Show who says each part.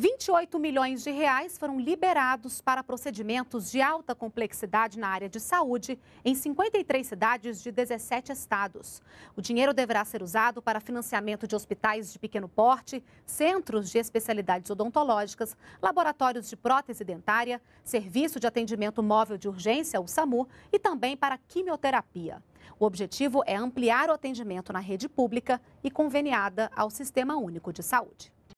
Speaker 1: 28 milhões de reais foram liberados para procedimentos de alta complexidade na área de saúde em 53 cidades de 17 estados. O dinheiro deverá ser usado para financiamento de hospitais de pequeno porte, centros de especialidades odontológicas, laboratórios de prótese dentária, serviço de atendimento móvel de urgência, o SAMU, e também para quimioterapia. O objetivo é ampliar o atendimento na rede pública e conveniada ao Sistema Único de Saúde.